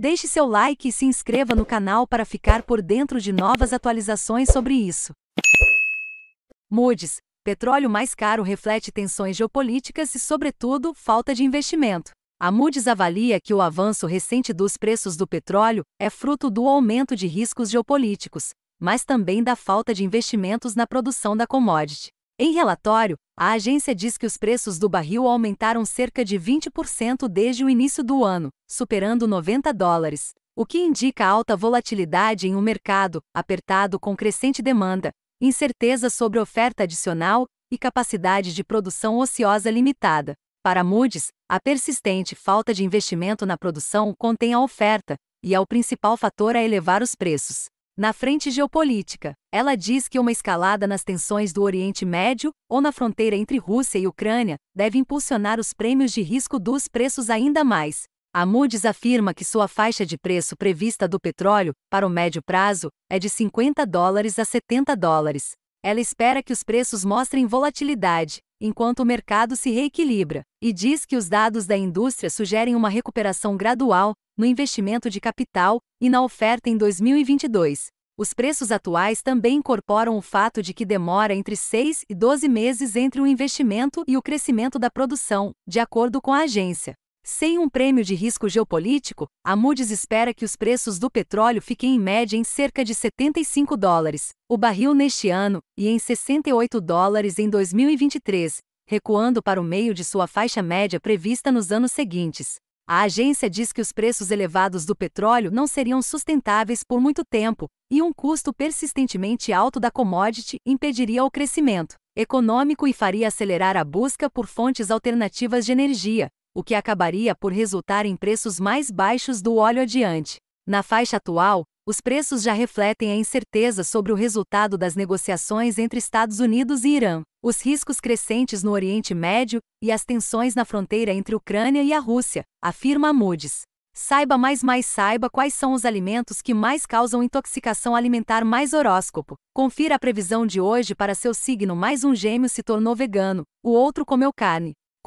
Deixe seu like e se inscreva no canal para ficar por dentro de novas atualizações sobre isso. Moody's, petróleo mais caro reflete tensões geopolíticas e, sobretudo, falta de investimento. A Moody's avalia que o avanço recente dos preços do petróleo é fruto do aumento de riscos geopolíticos, mas também da falta de investimentos na produção da commodity. Em relatório, a agência diz que os preços do barril aumentaram cerca de 20% desde o início do ano, superando 90 dólares, o que indica alta volatilidade em um mercado apertado com crescente demanda, incerteza sobre oferta adicional e capacidade de produção ociosa limitada. Para Moody's, a persistente falta de investimento na produção contém a oferta e é o principal fator a elevar os preços. Na frente geopolítica, ela diz que uma escalada nas tensões do Oriente Médio, ou na fronteira entre Rússia e Ucrânia, deve impulsionar os prêmios de risco dos preços ainda mais. A Moody's afirma que sua faixa de preço prevista do petróleo, para o médio prazo, é de 50 dólares a 70 dólares. Ela espera que os preços mostrem volatilidade, enquanto o mercado se reequilibra, e diz que os dados da indústria sugerem uma recuperação gradual no investimento de capital e na oferta em 2022. Os preços atuais também incorporam o fato de que demora entre 6 e 12 meses entre o investimento e o crescimento da produção, de acordo com a agência. Sem um prêmio de risco geopolítico, a Moody's espera que os preços do petróleo fiquem em média em cerca de 75 dólares o barril neste ano e em 68 dólares em 2023, recuando para o meio de sua faixa média prevista nos anos seguintes. A agência diz que os preços elevados do petróleo não seriam sustentáveis por muito tempo, e um custo persistentemente alto da commodity impediria o crescimento econômico e faria acelerar a busca por fontes alternativas de energia, o que acabaria por resultar em preços mais baixos do óleo adiante. Na faixa atual, os preços já refletem a incerteza sobre o resultado das negociações entre Estados Unidos e Irã, os riscos crescentes no Oriente Médio e as tensões na fronteira entre Ucrânia e a Rússia, afirma Moody's. Saiba mais mais saiba quais são os alimentos que mais causam intoxicação alimentar mais horóscopo. Confira a previsão de hoje para seu signo mais um gêmeo se tornou vegano, o outro comeu carne.